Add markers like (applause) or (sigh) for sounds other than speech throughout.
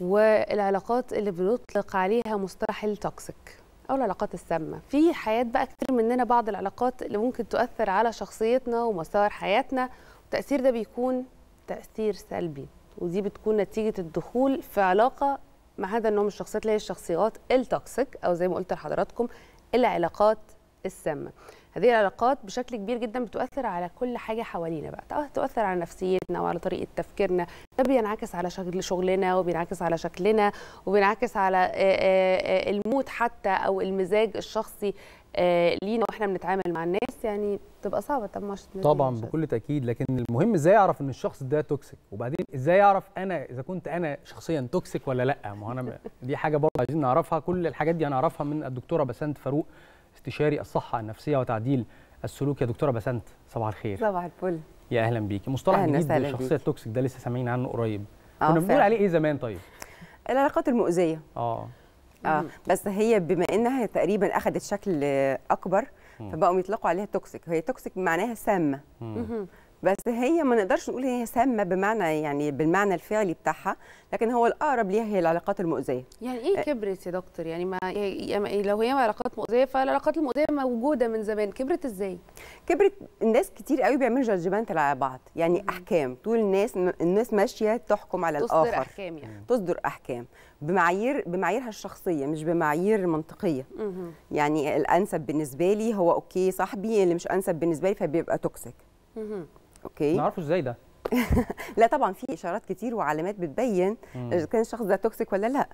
والعلاقات اللي بنطلق عليها مصطلح التوكسيك او العلاقات السامه في حياه بقى كتير مننا بعض العلاقات اللي ممكن تؤثر على شخصيتنا ومسار حياتنا والتاثير ده بيكون تاثير سلبي ودي بتكون نتيجه الدخول في علاقه مع هذا النوع من الشخصيات اللي هي الشخصيات التوكسيك او زي ما قلت لحضراتكم العلاقات السامه هذه العلاقات بشكل كبير جدا بتؤثر على كل حاجه حوالينا بقى تؤثر على نفسيتنا وعلى طريقه تفكيرنا ده بينعكس على شكل شغلنا وبينعكس على شكلنا وبينعكس على المود حتى او المزاج الشخصي لينا واحنا بنتعامل مع الناس يعني بتبقى صعبه طبعا طبعا بكل تاكيد لكن المهم ازاي اعرف ان الشخص ده توكسيك وبعدين ازاي اعرف انا اذا كنت انا شخصيا توكسيك ولا لا ما هو انا (laughs) دي حاجه برضه عايزين نعرفها كل الحاجات دي انا اعرفها من الدكتوره بسنت فاروق استشاري الصحه النفسيه وتعديل السلوك يا دكتوره بسنت صباح الخير صباح الفل يا اهلا بيكي مصطلح أهلا جديد الشخصيه التوكسيك ده لسه سامعين عنه قريب آه، كنا بنقول عليه ايه زمان طيب العلاقات المؤذيه اه اه بس هي بما انها تقريبا اخذت شكل اكبر فبقوا يطلقوا عليها توكسيك هي توكسيك معناها سامه بس هي ما نقدرش نقول هي سامه بمعنى يعني بالمعنى الفعلي بتاعها لكن هو الاقرب ليها هي العلاقات المؤذيه يعني ايه كبرت يا دكتور يعني ما لو هي علاقات مؤذيه فالعلاقات المؤذيه موجوده من زمان كبرت ازاي كبرت الناس كتير قوي بيعملوا جادجمنت على بعض يعني مم. احكام طول الناس الناس ماشيه تحكم على تصدر الاخر تصدر احكام يعني تصدر احكام بمعايير بمعاييرها الشخصيه مش بمعايير منطقيه مم. يعني الانسب بالنسبه لي هو اوكي صاحبي اللي مش انسب بالنسبه لي فبيبقى توكسيك اوكي نعرفه ازاي ده (laughs) لا طبعا في اشارات كتير وعلامات بتبين اذا كان الشخص ده توكسيك ولا لا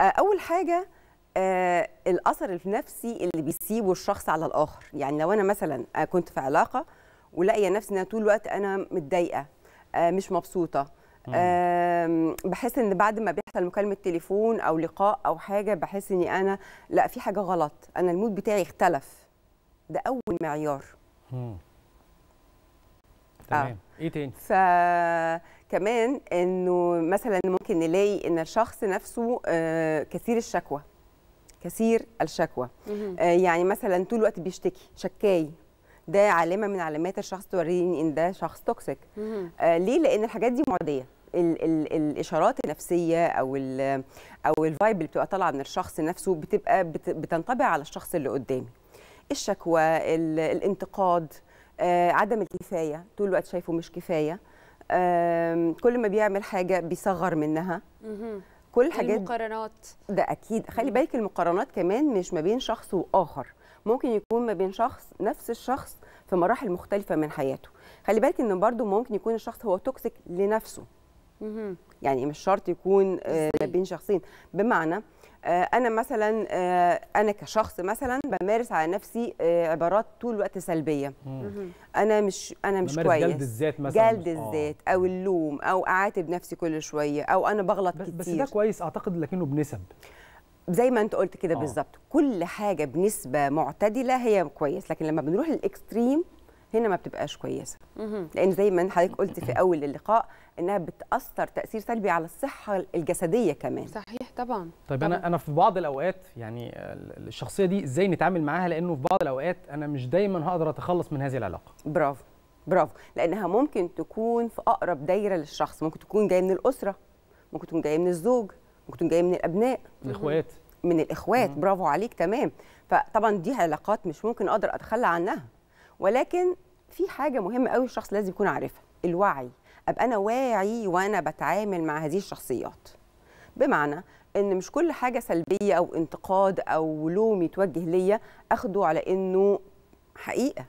آه، اول حاجه آه الاثر النفسي اللي بيسيبه الشخص على الاخر يعني لو انا مثلا آه، كنت في علاقه ولاقيه نفسي ان طول الوقت انا متضايقه آه مش مبسوطه آه بحس ان بعد ما بيحصل مكالمه تليفون او لقاء او حاجه بحس اني انا لا في حاجه غلط انا المود بتاعي اختلف ده اول معيار تمام آه. ايه تاني فكمان انه مثلا ممكن نلاقي ان الشخص نفسه آه، كثير الشكوى كثير الشكوى آه، يعني مثلا طول الوقت بيشتكي شكاي ده علامه من علامات الشخص توريني ان ده شخص توكسيك آه ليه لان الحاجات دي معديه ال ال الاشارات النفسيه او ال او الفايب اللي بتبقى طالعه من الشخص نفسه بتبقى بت بتنطبع على الشخص اللي قدامي الشكوى الانتقاد آه، عدم الكفايه طول الوقت شايفه مش كفايه كل ما بيعمل حاجه بيصغر منها كل الحاجات المقارنات ده اكيد خلي بالك المقارنات كمان مش ما بين شخص واخر ممكن يكون ما بين شخص نفس الشخص في مراحل مختلفه من حياته خلي بالك ان برضو ممكن يكون الشخص هو توكسيك لنفسه يعني مش شرط يكون ما آه، بين شخصين بمعنى آه، انا مثلا آه، انا كشخص مثلا بمارس على نفسي آه، عبارات طول الوقت سلبيه انا مش انا مش كويس جلد الذات مثلا جلد الذات او اللوم او اعاتب نفسي كل شويه او انا بغلط بس كتير بس ده كويس اعتقد لكنه بنسب زي ما انت قلت كده بالظبط كل حاجه بنسبه معتدله هي كويس لكن لما بنروح للاكستريم هنا ما بتبقاش كويسه لان زي ما حضرتك قلت في (clears throat) اول اللقاء انها بتاثر تاثير سلبي على الصحه الجسديه كمان صحيح طبعا طيب طبعًا. انا انا في بعض الاوقات يعني الشخصيه دي ازاي نتعامل معاها لانه في بعض الاوقات انا مش دايما هقدر اتخلص من هذه العلاقه برافو برافو لانها ممكن تكون في اقرب دايره للشخص ممكن تكون جايه من الاسره ممكن تكون جايه من الزوج ممكن تكون جايه من الابناء الاخوات من الاخوات مم. برافو عليك تمام فطبعا دي علاقات مش ممكن اقدر اتخلى عنها ولكن في حاجه مهمه قوي الشخص لازم يكون عارفها الوعي ابقى انا واعي وانا بتعامل مع هذه الشخصيات بمعنى ان مش كل حاجه سلبيه او انتقاد او لوم يتوجه ليا اخده على انه حقيقه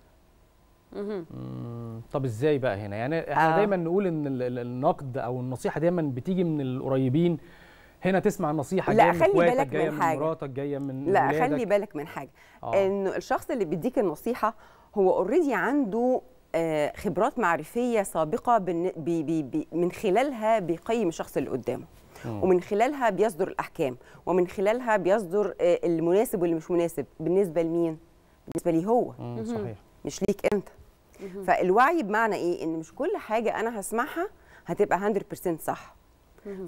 طب ازاي بقى هنا يعني احنا آه. دايما نقول ان النقد او النصيحه دايما بتيجي من القريبين هنا تسمع نصيحه لا خلي بالك من, من حاجه مراتك جايه من لا ولادك. خلي بالك من حاجه آه. ان الشخص اللي بيديك النصيحه هو اوريدي عنده آه، خبرات معرفيه سابقه بي بي بي من خلالها بيقيم الشخص اللي قدامه ومن خلالها بيصدر الاحكام ومن خلالها بيصدر آه، المناسب واللي مش مناسب بالنسبه لمين بالنسبه لي هو صحيح مش ليك انت فالوعي بمعنى ايه ان مش كل حاجه انا هسمعها هتبقى 100% صح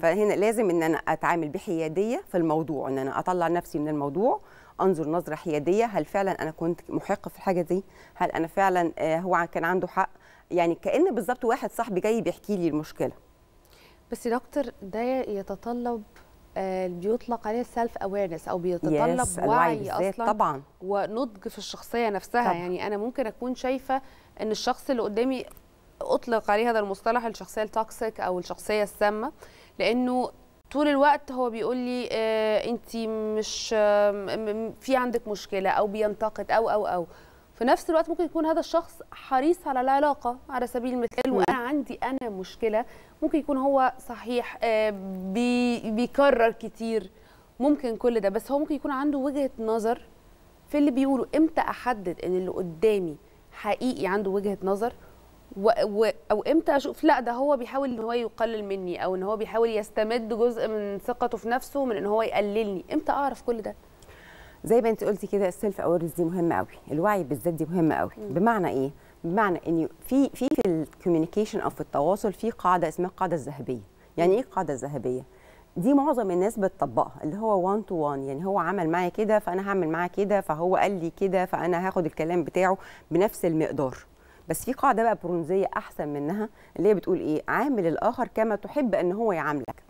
فهنا لازم ان انا اتعامل بحياديه في الموضوع ان انا اطلع نفسي من الموضوع انظر نظره حياديه هل فعلا انا كنت محق في الحاجه دي هل انا فعلا آه، هو كان عنده حق يعني كان بالظبط واحد صاحبي جاي بيحكي لي المشكله بس يا دكتور ده يتطلب آه، بيطلق عليه سيلف اويرنس او بيتطلب yes, وعي اصلا طبعا ونضج في الشخصيه نفسها طبعا. يعني انا ممكن اكون شايفه ان الشخص اللي قدامي اطلق عليه هذا المصطلح الشخصيه التوكسيك او الشخصيه السامه لانه طول الوقت هو بيقول لي آه، انت مش آه، في عندك مشكله او بينتقد او او او في نفس الوقت ممكن يكون هذا الشخص حريص على العلاقه على سبيل المثال وانا عندي انا مشكله ممكن يكون هو صحيح آه، بي بيكرر كتير ممكن كل ده بس هو ممكن يكون عنده وجهه نظر في اللي بيقوله امتى احدد ان اللي قدامي حقيقي عنده وجهه نظر و... و... او امتى اشوف لا ده هو بيحاول ان هو يقلل مني او ان هو بيحاول يستمد جزء من ثقته في نفسه من ان هو يقللني امتى اعرف كل ده زي ما انت قلتي كده السيلف اويرنس دي مهمه قوي الوعي بالذات دي مهمه قوي م. بمعنى ايه بمعنى ان في في في الكوميونيكيشن او في التواصل في قاعده اسمها القاعده الذهبيه يعني ايه القاعده الذهبيه دي معظم الناس بتطبقها اللي هو 1 تو 1 يعني هو عمل معايا كده فانا هعمل معاه كده فهو قال لي كده فانا هاخد الكلام بتاعه بنفس المقدار بس في قاعده بقى برونزيه احسن منها اللي هي بتقول ايه عامل الاخر كما تحب ان هو يعاملك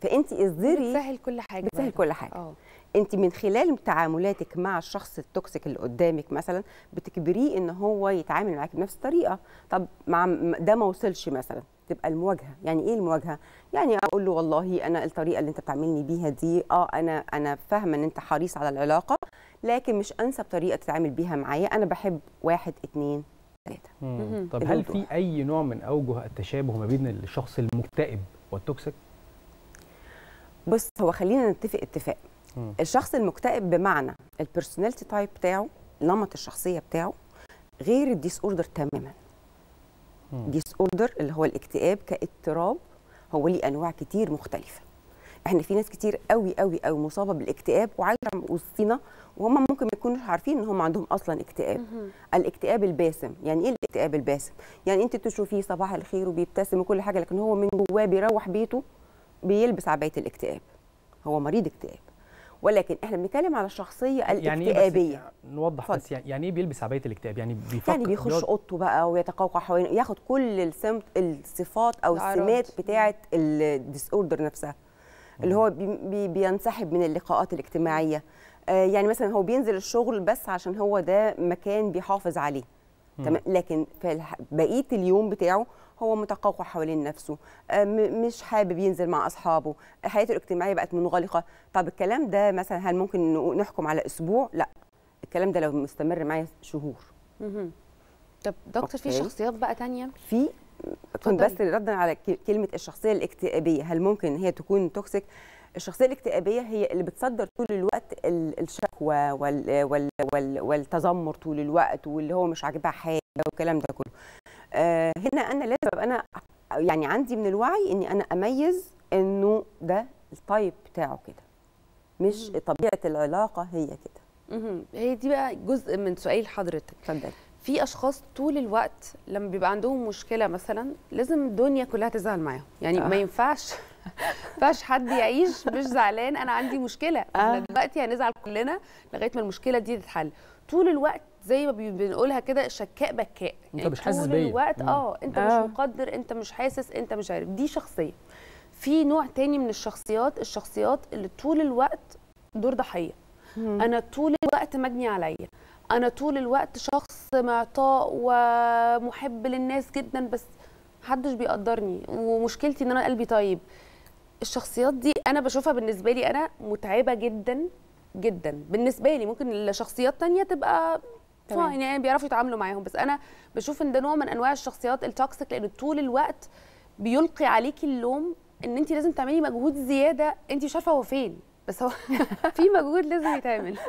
فانت اصدري بتسهل كل حاجه بتسهل كل حاجه أوه. انت من خلال تعاملاتك مع الشخص التوكسيك اللي قدامك مثلا بتجبريه ان هو يتعامل معاك بنفس الطريقه طب مع ده ما وصلش مثلا تبقى المواجهه يعني ايه المواجهه يعني اقول له والله انا الطريقه اللي انت بتعاملني بيها دي اه انا انا فاهمه ان انت حريص على العلاقه لكن مش انسب طريقه تتعامل بيها معايا انا بحب واحد اتنين ثلاثه طب هل في اي نوع من اوجه التشابه ما بين الشخص المكتئب والتوكسيك بص هو خلينا نتفق اتفاق مم. الشخص المكتئب بمعنى البيرسوناليتي تايب بتاعه نمط الشخصيه بتاعه غير الديس اوردر تماما ديس اوردر اللي هو الاكتئاب كاضطراب هو ليه انواع كتير مختلفه احنا في ناس كتير قوي قوي قوي مصابه بالاكتئاب وعايشه وسطينا وهم ممكن ما يكونوش عارفين ان هم عندهم اصلا اكتئاب الاكتئاب الباسم يعني ايه الاكتئاب الباسم يعني انت بتشوفيه صباح الخير وبيبتسم وكل حاجه لكن هو من جواه بيروح بيته بيلبس عبايه الاكتئاب هو مريض اكتئاب ولكن احنا بنتكلم على الشخصيه يعني إيه الاكتئابيه يعني بس نوضح فضل. بس يعني ايه بيلبس عبايه الاكتئاب يعني بيفكر يعني بيخش بيقعد... اوضته بقى ويتقوقع حوالين ياخد كل الصفات او السمات بتاعه الديس اوردر نفسها اللي هو بي بينسحب من اللقاءات الاجتماعيه آه، يعني مثلا هو بينزل الشغل بس عشان هو ده مكان بيحافظ عليه تمام لكن في بقيه اليوم بتاعه هو متقوقع حوالين نفسه آه، مش حابب ينزل مع اصحابه حياته الاجتماعيه بقت منغلقه طب الكلام ده مثلا هل ممكن نحكم على اسبوع لا الكلام ده لو مستمر معايا شهور طب دكتور في شخصيات بقى تانية في كنت بس ردا على كلمه الشخصيه الاكتئابيه هل ممكن هي تكون توكسيك الشخصيه الاكتئابيه هي اللي بتصدر طول الوقت الشكوى وال وال وال والتذمر طول الوقت واللي هو مش عاجبها حاجه والكلام ده كله آه، هنا انا لازم ابقى انا يعني عندي من الوعي اني انا اميز انه ده التايب بتاعه كده مش طبيعه العلاقه هي كده هي دي بقى جزء من سؤال حضرتك اتفضلي في اشخاص طول الوقت لما بيبقى عندهم مشكله مثلا لازم الدنيا كلها تزعل معاهم يعني آه. ما ينفعش ينفعش حد يعيش مش زعلان انا عندي مشكله آه. احنا دلوقتي هنزعل كلنا لغايه ما المشكله دي تتحل طول الوقت زي ما بنقولها كده شكاء بكاء انت يعني مش حاسس بيا طول الوقت اه انت آه. مش مقدر انت مش حاسس انت مش عارف دي شخصيه في نوع تاني من الشخصيات الشخصيات اللي طول الوقت دور ضحيه انا طول الوقت مجني عليا انا طول الوقت شخص معطاء ومحب للناس جدا بس محدش بيقدرني ومشكلتي ان انا قلبي طيب الشخصيات دي انا بشوفها بالنسبه لي انا متعبه جدا جدا بالنسبه لي ممكن الشخصيات تانية تبقى فاين يعني،, يعني بيعرفوا يتعاملوا معاهم بس انا بشوف ان ده نوع من انواع الشخصيات التوكسيك لان طول الوقت بيلقي عليكي اللوم ان انت لازم تعملي مجهود زياده انت مش عارفه هو فين بس هو (laughs) في مجهود لازم يتعمل (laughs)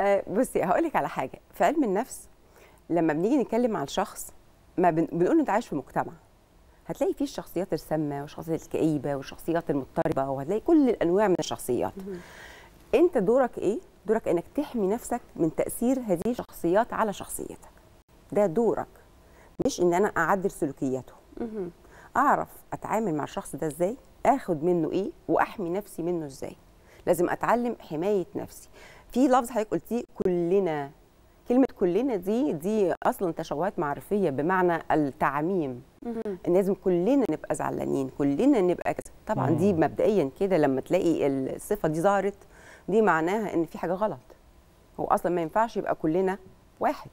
آه، بصي هقول لك على حاجه في علم النفس لما بنيجي نتكلم على الشخص ما بنقول انت عايش في مجتمع هتلاقي فيه الشخصيات السامه والشخصيات الكئيبه والشخصيات المضطربه وهتلاقي كل الانواع من الشخصيات انت دورك ايه دورك انك تحمي نفسك من تاثير هذه الشخصيات على شخصيتك ده دورك مش ان انا اعدل سلوكياته اعرف اتعامل مع الشخص ده ازاي اخد منه ايه واحمي نفسي منه ازاي لازم اتعلم حمايه نفسي في لفظ حضرتك قلتيه كلنا كلمه كلنا دي دي اصلا تشوهات معرفيه بمعنى التعميم ان لازم كلنا نبقى زعلانين كلنا نبقى كذا طبعا دي مبدئيا كده لما تلاقي الصفه دي ظهرت دي معناها ان في حاجه غلط هو اصلا ما ينفعش يبقى كلنا واحد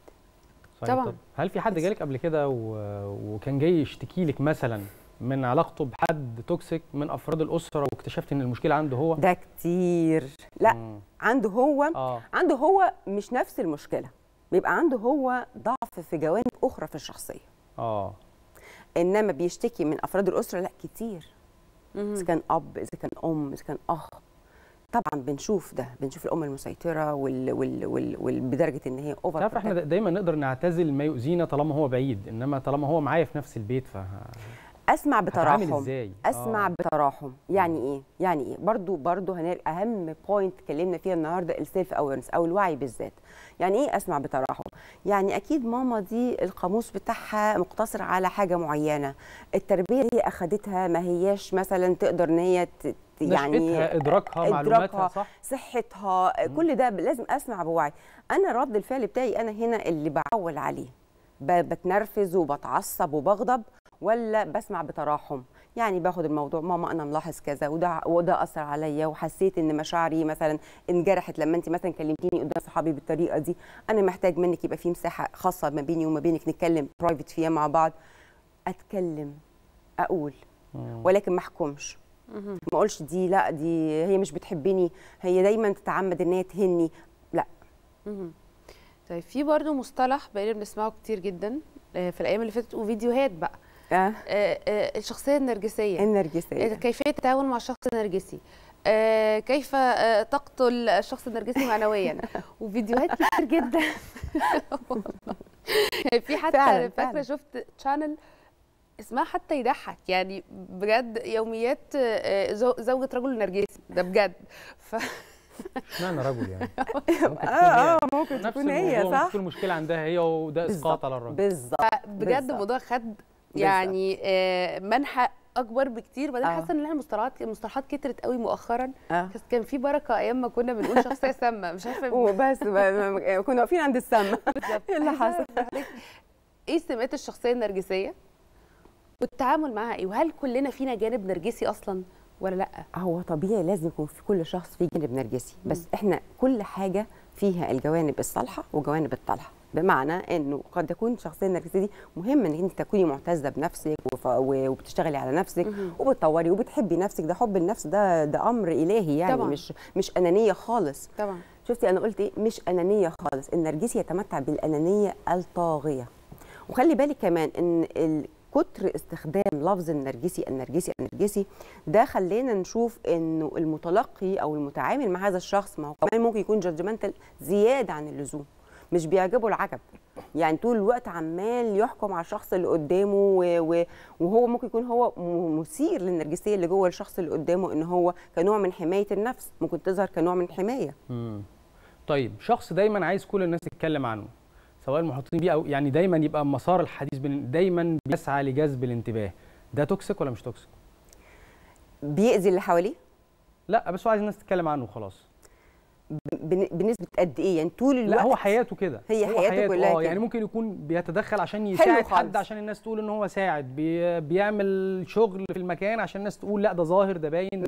طبعا طيب، هل في حد جالك قبل كده و... وكان جاي يشتكي لك مثلا من علاقته بحد توكسيك من افراد الاسره واكتشفت ان المشكله عنده هو ده كتير لا مم. عنده هو آه. عنده هو مش نفس المشكله بيبقى عنده هو ضعف في جوانب اخرى في الشخصيه اه انما بيشتكي من افراد الاسره لا كتير اذا كان اب اذا كان ام اذا كان اخ طبعا بنشوف ده بنشوف الام المسيطره وال وال وال, وال بدرجه ان هي اوفر تعرف احنا دايما نقدر نعتزل ما يؤذينا طالما هو بعيد انما طالما هو معايا في نفس البيت ف اسمع بتراحم ازاي اسمع آه. بتراحم يعني ايه يعني ايه برضو برضو هنال اهم بوينت اتكلمنا فيها النهارده السيلف اويرنس او الوعي بالذات يعني ايه اسمع بتراحم يعني اكيد ماما دي القاموس بتاعها مقتصر على حاجه معينه التربيه اللي اخذتها ما هياش مثلا تقدر ان هي يعني نشأتها إدراكها, إدراكها معلوماتها صح صحتها كل ده لازم أسمع بوعي أنا رد الفعل بتاعي أنا هنا اللي بعول عليه بتنرفز وبتعصب وبغضب ولا بسمع بتراحم يعني باخد الموضوع ماما انا ملاحظ كذا وده وده اثر عليا وحسيت ان مشاعري مثلا انجرحت لما انت مثلا كلمتيني قدام صحابي بالطريقه دي انا محتاج منك يبقى في مساحه خاصه ما بيني وما بينك نتكلم برايفت فيها مع بعض اتكلم اقول ولكن ما احكمش ما اقولش دي لا دي هي مش بتحبني هي دايما تتعمد ان هي تهني لا طيب في برضه مصطلح بقينا بنسمعه كتير جدا آه، في الايام اللي فاتت وفيديوهات بقى آه. آه، آه، الشخصيه النرجسيه النرجسيه كيفيه التعاون مع الشخص النرجسي كيف تقتل الشخص النرجسي معنويا (laughs) وفيديوهات كتير جدا (laughs) يعني في حتى فاكره شفت تشانل اسمها حتى يضحك يعني بجد يوميات زوجة رجل نرجسي ده بجد ف (laughs) اشمعنى رجل يعني اه اه ممكن تكون هي صح نفس المشكله عندها هي وده اسقاط على الراجل بالظبط بجد الموضوع خد يعني آه، منحى اكبر بكتير بعدين آه. حاسه ان احنا المصطلحات المصطلحات كترت قوي مؤخرا آه. كان في بركه ايام ما كنا بنقول شخصيه (laughs) سامه مش عارفه وبس كنا واقفين عند السامه (laughs) ايه اللي أيوة، حصل أيوة، ايه سمات الشخصيه النرجسيه والتعامل معاها ايه وهل كلنا فينا جانب نرجسي اصلا ولا لا هو طبيعي لازم يكون في كل شخص فيه جانب نرجسي بس احنا كل حاجه فيها الجوانب الصالحه وجوانب الطالحه بمعنى انه قد تكون الشخصيه النرجسيه دي مهم ان انت تكوني معتزه بنفسك وبتشتغلي على نفسك وبتطوري وبتحبي نفسك ده حب النفس ده ده امر الهي يعني طبعا. مش مش انانيه خالص طبعا شفتي انا قلت ايه مش انانيه خالص النرجسي يتمتع بالانانيه الطاغيه وخلي بالك كمان ان كتر استخدام لفظ النرجسي النرجسي النرجسي ده خلينا نشوف انه المتلقي او المتعامل مع هذا الشخص ما هو كمان ممكن يكون جادجمنتال زياده عن اللزوم مش بيعجبه العجب يعني طول الوقت عمال يحكم على الشخص اللي قدامه وهو ممكن يكون هو مثير للنرجسيه اللي جوه الشخص اللي قدامه ان هو كنوع من حمايه النفس ممكن تظهر كنوع من حمايه مم. طيب شخص دايما عايز كل الناس تتكلم عنه سواء المحاطين بيه او يعني دايما يبقى مسار الحديث دايما بيسعى لجذب الانتباه ده توكسيك ولا مش توكسيك بيأذي اللي حواليه لا بس هو عايز الناس تتكلم عنه وخلاص بنسبه قد ايه يعني طول الوقت لا هو حياته كده هي حياته, حياته كلها آه، كده. يعني ممكن يكون بيتدخل عشان يساعد حد عشان الناس تقول ان هو ساعد بي بيعمل شغل في المكان عشان الناس تقول لا ده ظاهر ده باين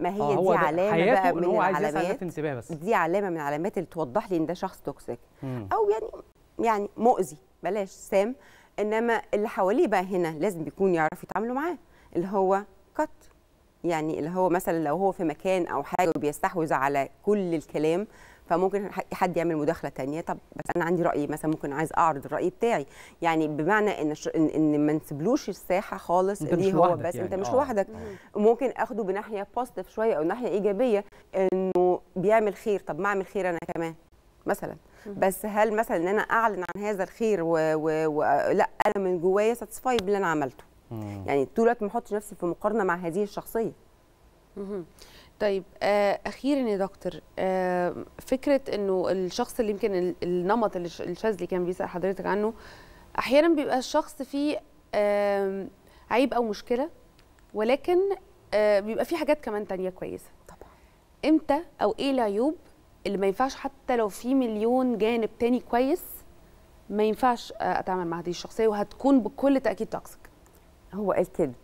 ما هي آه دي علامه بقى من هو العلامات عايز انتباه بس دي علامه من العلامات اللي توضح لي ان ده شخص توكسيك او يعني يعني مؤذي بلاش سام انما اللي حواليه بقى هنا لازم بيكون يعرفوا يتعاملوا معاه اللي هو كات يعني اللي هو مثلا لو هو في مكان او حاجه وبيستحوذ على كل الكلام فممكن حد يعمل مداخله تانية طب بس انا عندي راي مثلا ممكن عايز اعرض الراي بتاعي يعني بمعنى ان ش... ان ما نسيبلوش الساحه خالص اللي هو بس يعني. انت مش آه. لوحدك آه. ممكن اخده بناحيه بوزيتيف شويه او ناحيه ايجابيه انه بيعمل خير طب ما اعمل خير انا كمان مثلا بس هل مثلا ان انا اعلن عن هذا الخير ولا و... و... لا انا من جوايا ساتسفايد باللي انا عملته مم. يعني طول الوقت ما احطش نفسي في مقارنه مع هذه الشخصيه مم. طيب آه اخيرا يا دكتور آه فكره انه الشخص اللي يمكن النمط اللي الشاذلي كان بيسال حضرتك عنه احيانا بيبقى الشخص فيه آه عيب او مشكله ولكن آه بيبقى فيه حاجات كمان تانية كويسه طبعا امتى او ايه العيوب اللي ما ينفعش حتى لو في مليون جانب تاني كويس ما ينفعش آه، اتعامل مع هذه الشخصيه وهتكون بكل تاكيد توكسيك هو الكذب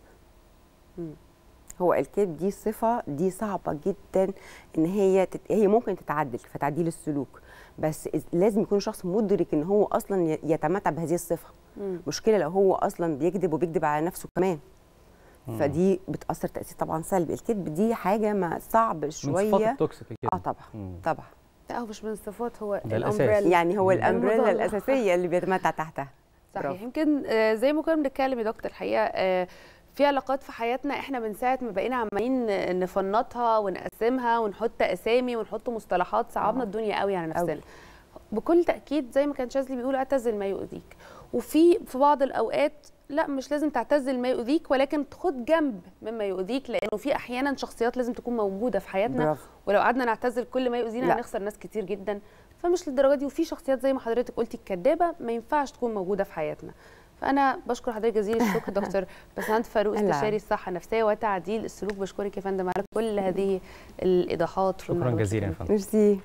هو الكذب دي صفه دي صعبه جدا ان هي تت... هي ممكن تتعدل في تعديل السلوك بس لازم يكون الشخص مدرك ان هو اصلا يتمتع بهذه الصفه مم. مشكله لو هو اصلا بيكذب وبيكذب على نفسه كمان مم. فدي بتاثر تاثير طبعا سلبي الكذب دي حاجه ما صعب شويه من صفات التوكسيك اه طبعا مم. طبعا لا هو مش من الصفات هو الامبريلا يعني هو الامبريلا الاساسيه اللي بيتمتع تحتها صحيح برافو. يمكن آه، زي ما كنا بنتكلم يا دكتور الحقيقه آه، في علاقات في حياتنا احنا من ساعه ما بقينا عمالين نفنطها ونقسمها ونحط اسامي ونحط مصطلحات صعبنا آه. الدنيا قوي على نفسنا بكل تاكيد زي ما كان شاذلي بيقول اعتزل ما يؤذيك وفي في بعض الاوقات لا مش لازم تعتزل ما يؤذيك ولكن خد جنب مما يؤذيك لانه في احيانا شخصيات لازم تكون موجوده في حياتنا برافو. ولو قعدنا نعتزل كل ما يؤذينا هنخسر ناس كتير جدا فمش للدرجه دي وفي شخصيات زي ما حضرتك قلتي الكدابه ما ينفعش تكون موجوده في حياتنا فانا بشكر حضرتك جزيل الشكر (laughs) دكتور بسنت فاروق استشاري الصحه النفسيه وتعديل السلوك بشكرك يا فندم على كل هذه الايضاحات شكرا جزيلا يا فندم